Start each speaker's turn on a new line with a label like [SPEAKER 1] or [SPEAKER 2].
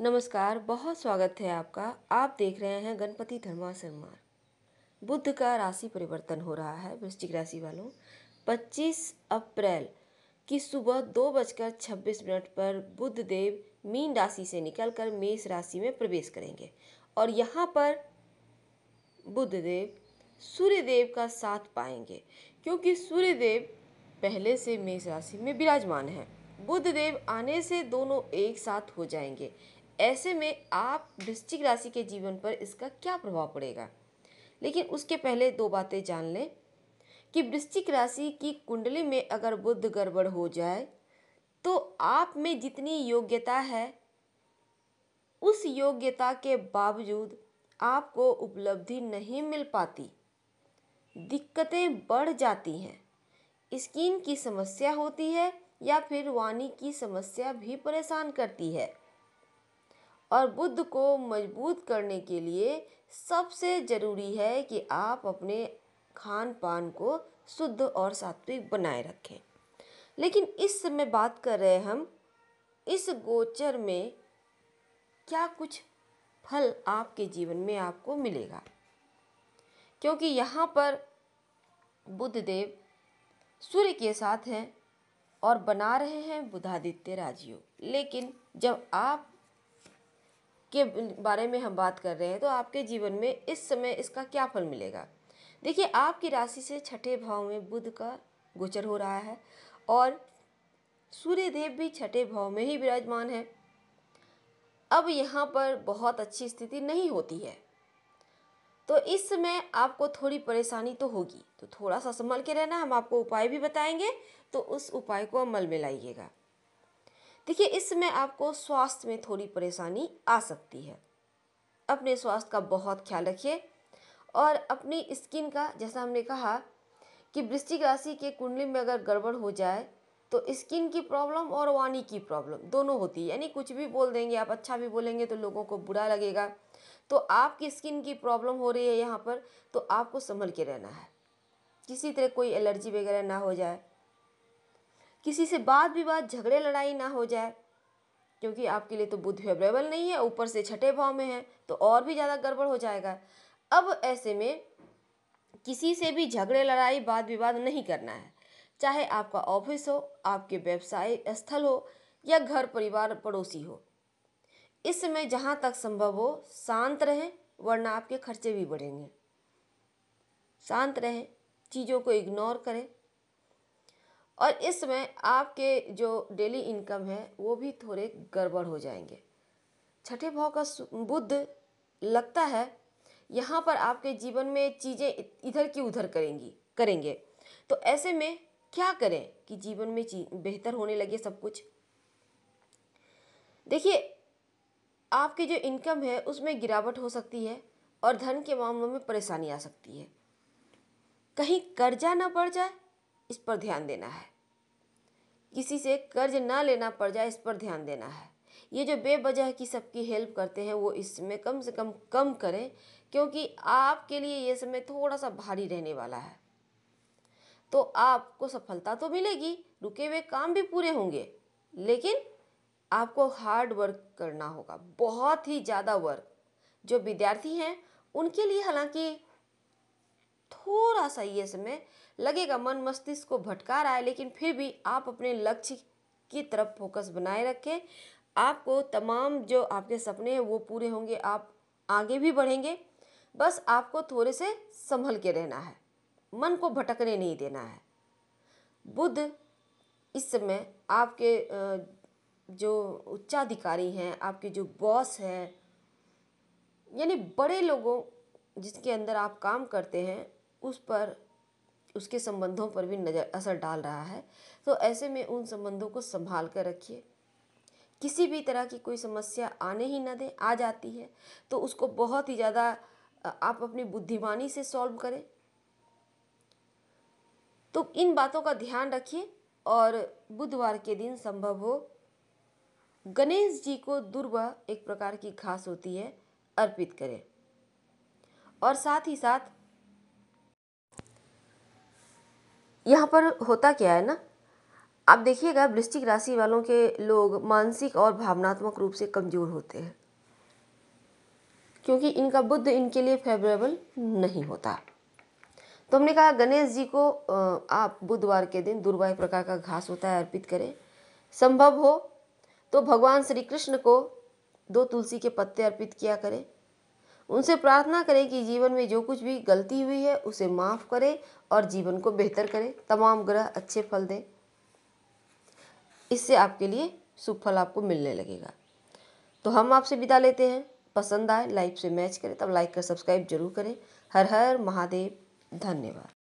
[SPEAKER 1] नमस्कार बहुत स्वागत है आपका आप देख रहे हैं गणपति धर्मा सरमार बुद्ध का राशि परिवर्तन हो रहा है वृश्चिक राशि वालों 25 अप्रैल की सुबह दो बजकर छब्बीस मिनट पर बुद्ध देव मीन राशि से निकलकर मेष राशि में प्रवेश करेंगे और यहाँ पर बुद्ध देव सूर्य देव का साथ पाएंगे क्योंकि सूर्य देव पहले से मेष राशि में विराजमान है बुद्ध देव आने से दोनों एक साथ हो जाएंगे ऐसे में आप वृश्चिक राशि के जीवन पर इसका क्या प्रभाव पड़ेगा लेकिन उसके पहले दो बातें जान लें कि वृश्चिक राशि की कुंडली में अगर बुद्ध गड़बड़ हो जाए तो आप में जितनी योग्यता है उस योग्यता के बावजूद आपको उपलब्धि नहीं मिल पाती दिक्कतें बढ़ जाती हैं स्किन की समस्या होती है या फिर वाणी की समस्या भी परेशान करती है और बुद्ध को मजबूत करने के लिए सबसे ज़रूरी है कि आप अपने खान पान को शुद्ध और सात्विक बनाए रखें लेकिन इस समय बात कर रहे हैं हम इस गोचर में क्या कुछ फल आपके जीवन में आपको मिलेगा क्योंकि यहाँ पर बुद्ध देव सूर्य के साथ हैं और बना रहे हैं बुधादित्य राजयोग लेकिन जब आप के बारे में हम बात कर रहे हैं तो आपके जीवन में इस समय इसका क्या फल मिलेगा देखिए आपकी राशि से छठे भाव में बुध का गोचर हो रहा है और सूर्यदेव भी छठे भाव में ही विराजमान है अब यहाँ पर बहुत अच्छी स्थिति नहीं होती है तो इस समय आपको थोड़ी परेशानी तो होगी तो थोड़ा सा संभल के रहना हम आपको उपाय भी बताएंगे तो उस उपाय को अमल में लाइएगा देखिए इसमें आपको स्वास्थ्य में थोड़ी परेशानी आ सकती है अपने स्वास्थ्य का बहुत ख्याल रखिए और अपनी स्किन का जैसा हमने कहा कि वृश्चिक राशि के कुंडली में अगर गड़बड़ हो जाए तो स्किन की प्रॉब्लम और वाणी की प्रॉब्लम दोनों होती है यानी कुछ भी बोल देंगे आप अच्छा भी बोलेंगे तो लोगों को बुरा लगेगा तो आपकी स्किन की प्रॉब्लम हो रही है यहाँ पर तो आपको संभल के रहना है किसी तरह कोई एलर्जी वगैरह ना हो जाए किसी से बात विवाद झगड़े लड़ाई ना हो जाए क्योंकि आपके लिए तो बुद्ध फेवरेबल नहीं है ऊपर से छठे भाव में है तो और भी ज़्यादा गड़बड़ हो जाएगा अब ऐसे में किसी से भी झगड़े लड़ाई वाद विवाद नहीं करना है चाहे आपका ऑफिस हो आपके व्यवसाय स्थल हो या घर परिवार पड़ोसी हो इस समय जहाँ तक संभव हो शांत रहें वरना आपके खर्चे भी बढ़ेंगे शांत रहें चीज़ों को इग्नोर करें और इस समय आपके जो डेली इनकम है वो भी थोड़े गड़बड़ हो जाएंगे छठे भाव का बुद्ध लगता है यहाँ पर आपके जीवन में चीज़ें इधर की उधर करेंगी करेंगे तो ऐसे में क्या करें कि जीवन में बेहतर होने लगे सब कुछ देखिए आपकी जो इनकम है उसमें गिरावट हो सकती है और धन के मामलों में परेशानी आ सकती है कहीं कर्जा ना पड़ जाए इस पर ध्यान देना है किसी से कर्ज ना लेना पड़ जाए इस पर ध्यान देना है ये जो बेवजह की सबकी हेल्प करते हैं वो इसमें कम से कम कम करें क्योंकि आपके लिए ये समय थोड़ा सा भारी रहने वाला है तो आपको सफलता तो मिलेगी रुके हुए काम भी पूरे होंगे लेकिन आपको हार्ड वर्क करना होगा बहुत ही ज़्यादा वर्क जो विद्यार्थी हैं उनके लिए हालांकि थोड़ा सा ये समय लगेगा मन मस्तिष्क को भटका रहा है लेकिन फिर भी आप अपने लक्ष्य की तरफ फोकस बनाए रखें आपको तमाम जो आपके सपने हैं वो पूरे होंगे आप आगे भी बढ़ेंगे बस आपको थोड़े से संभल के रहना है मन को भटकने नहीं देना है बुद्ध इस समय आपके जो उच्चाधिकारी हैं आपके जो बॉस हैं यानी बड़े लोगों जिसके अंदर आप काम करते हैं उस पर उसके संबंधों पर भी नज़र असर डाल रहा है तो ऐसे में उन संबंधों को संभाल कर रखिए किसी भी तरह की कोई समस्या आने ही ना दे आ जाती है तो उसको बहुत ही ज़्यादा आप अपनी बुद्धिमानी से सॉल्व करें तो इन बातों का ध्यान रखिए और बुधवार के दिन संभव हो गणेश जी को दुर्वा एक प्रकार की घास होती है अर्पित करें और साथ ही साथ यहाँ पर होता क्या है ना आप देखिएगा वृश्चिक राशि वालों के लोग मानसिक और भावनात्मक रूप से कमज़ोर होते हैं क्योंकि इनका बुद्ध इनके लिए फेवरेबल नहीं होता तो हमने कहा गणेश जी को आप बुधवार के दिन दुर्वाय प्रकार का घास होता है अर्पित करें संभव हो तो भगवान श्री कृष्ण को दो तुलसी के पत्ते अर्पित किया करें उनसे प्रार्थना करें कि जीवन में जो कुछ भी गलती हुई है उसे माफ़ करें और जीवन को बेहतर करें तमाम ग्रह अच्छे फल दें इससे आपके लिए शुभ फल आपको मिलने लगेगा तो हम आपसे विदा लेते हैं पसंद आए लाइफ से मैच करें तब लाइक कर सब्सक्राइब जरूर करें हर हर महादेव धन्यवाद